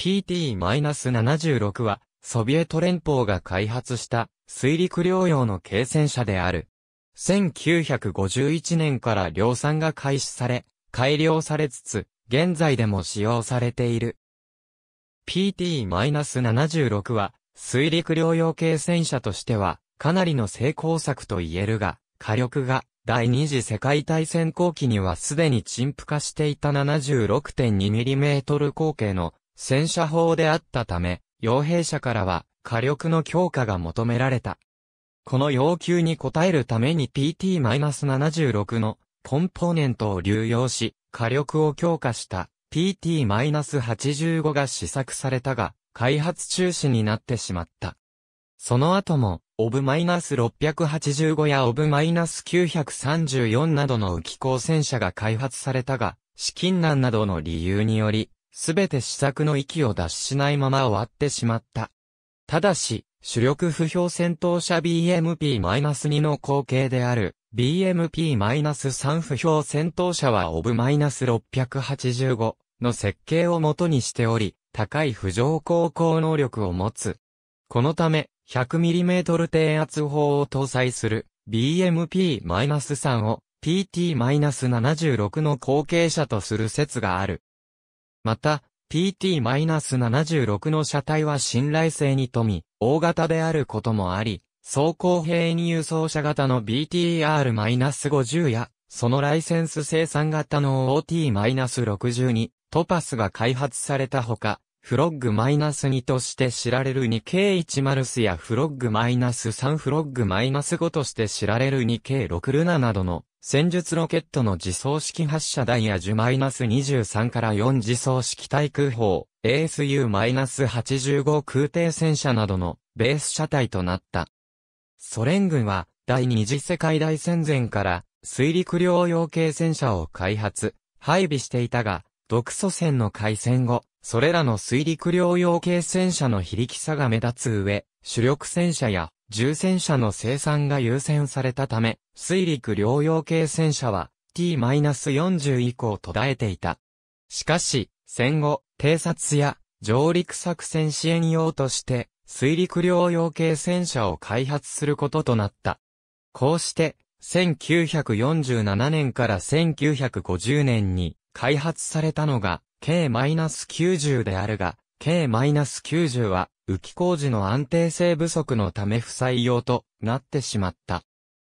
PT-76 は、ソビエト連邦が開発した水陸両用の軽戦車である。1951年から量産が開始され、改良されつつ、現在でも使用されている。PT-76 は、水陸両用軽戦車としては、かなりの成功作と言えるが、火力が、第二次世界大戦後期にはすでに陳腐化していた 76.2mm 口径の戦車法であったため、傭兵者からは火力の強化が求められた。この要求に応えるために PT-76 のコンポーネントを流用し、火力を強化した PT-85 が試作されたが、開発中止になってしまった。その後も、オブ -685 やオブ -934 などの浮き光戦車が開発されたが、資金難などの理由により、すべて試作の域を脱しないまま終わってしまった。ただし、主力不評戦闘車 BMP-2 の後継である BMP-3 不評戦闘車はオブ -685 の設計をもとにしており、高い浮上航行能力を持つ。このため、100mm 低圧砲を搭載する BMP-3 を PT-76 の後継者とする説がある。また、PT-76 の車体は信頼性に富み、大型であることもあり、走行兵に輸送車型の BTR-50 や、そのライセンス生産型の o t 6 2トパスが開発されたほか、フロッグ -2 として知られる 2K10 スやフロッグ -3 フロッグ -5 として知られる 2K6 ルナなどの戦術ロケットの自走式発射台やマイナス2 3から4自走式対空砲 ASU-85 空挺戦車などのベース車体となった。ソ連軍は第二次世界大戦前から水陸両用系戦車を開発、配備していたが、独ソ戦の開戦後、それらの水陸両用系戦車の非力さが目立つ上、主力戦車や重戦車の生産が優先されたため、水陸両用系戦車は T-40 以降途絶えていた。しかし、戦後、偵察や上陸作戦支援用として、水陸両用系戦車を開発することとなった。こうして、1947年から1950年に、開発されたのが K-90 であるが、K-90 は浮き工事の安定性不足のため不採用となってしまった。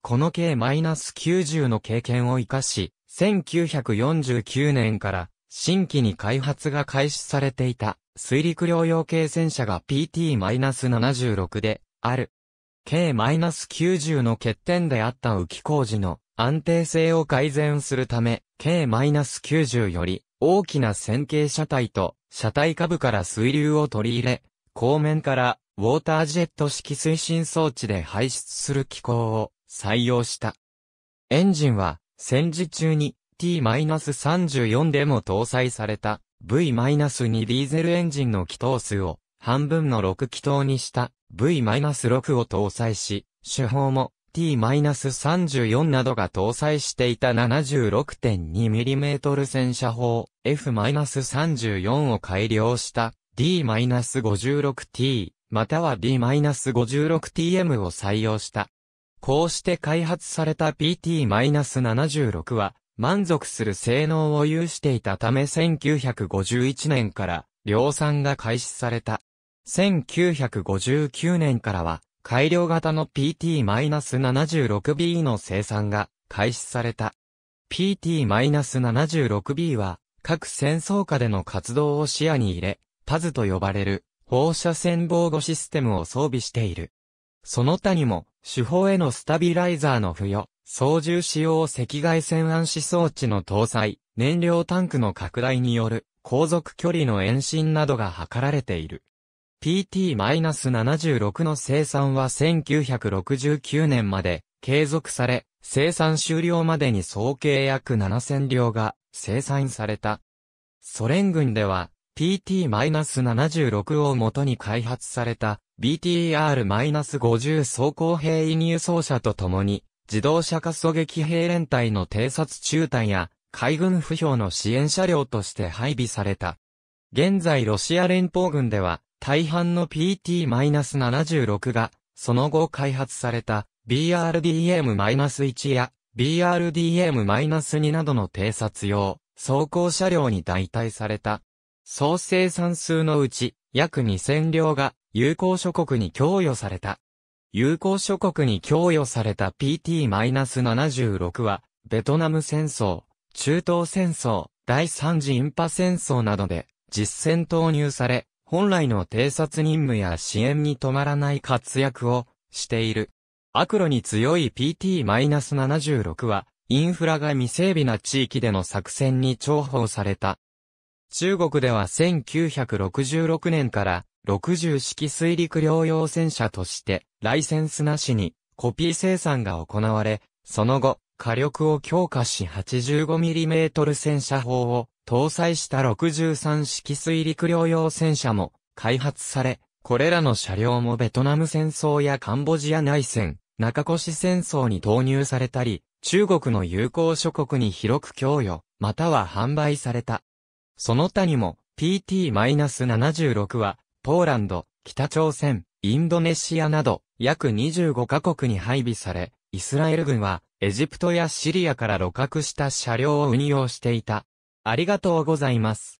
この K-90 の経験を活かし、1949年から新規に開発が開始されていた水陸両用系戦車が PT-76 である。K-90 の欠点であった浮き工事の安定性を改善するため、K-90 より大きな線形車体と車体下部から水流を取り入れ、後面からウォータージェット式推進装置で排出する機構を採用した。エンジンは戦時中に T-34 でも搭載された V-2 ディーゼルエンジンの気筒数を半分の6気筒にした V-6 を搭載し、手法も T-34 などが搭載していた 76.2mm 戦車砲 F-34 を改良した D-56T または D-56TM を採用した。こうして開発された PT-76 は満足する性能を有していたため1951年から量産が開始された。1959年からは改良型の PT-76B の生産が開始された。PT-76B は、各戦争下での活動を視野に入れ、パズと呼ばれる放射線防護システムを装備している。その他にも、手法へのスタビライザーの付与、操縦使用赤外線暗視装置の搭載、燃料タンクの拡大による、航続距離の延伸などが図られている。PT-76 の生産は1969年まで継続され、生産終了までに総計約7000両が生産された。ソ連軍では PT-76 を元に開発された BTR-50 装甲兵移入装車とともに自動車滑走撃兵連隊の偵察中隊や海軍不評の支援車両として配備された。現在ロシア連邦軍では大半の PT-76 が、その後開発された BRDM-1 や BRDM-2 などの偵察用、走行車両に代替された。総生産数のうち、約2000両が、有効諸国に供与された。有効諸国に供与された PT-76 は、ベトナム戦争、中東戦争、第三次インパ戦争などで、実戦投入され、本来の偵察任務や支援に止まらない活躍をしている。アクロに強い PT-76 は、インフラが未整備な地域での作戦に重宝された。中国では1966年から60式水陸両用戦車としてライセンスなしにコピー生産が行われ、その後火力を強化し 85mm 戦車砲を搭載した63式水陸両用戦車も開発され、これらの車両もベトナム戦争やカンボジア内戦、中越戦争に投入されたり、中国の友好諸国に広く供与、または販売された。その他にも、PT-76 は、ポーランド、北朝鮮、インドネシアなど、約25カ国に配備され、イスラエル軍は、エジプトやシリアから露獲した車両を運用していた。ありがとうございます。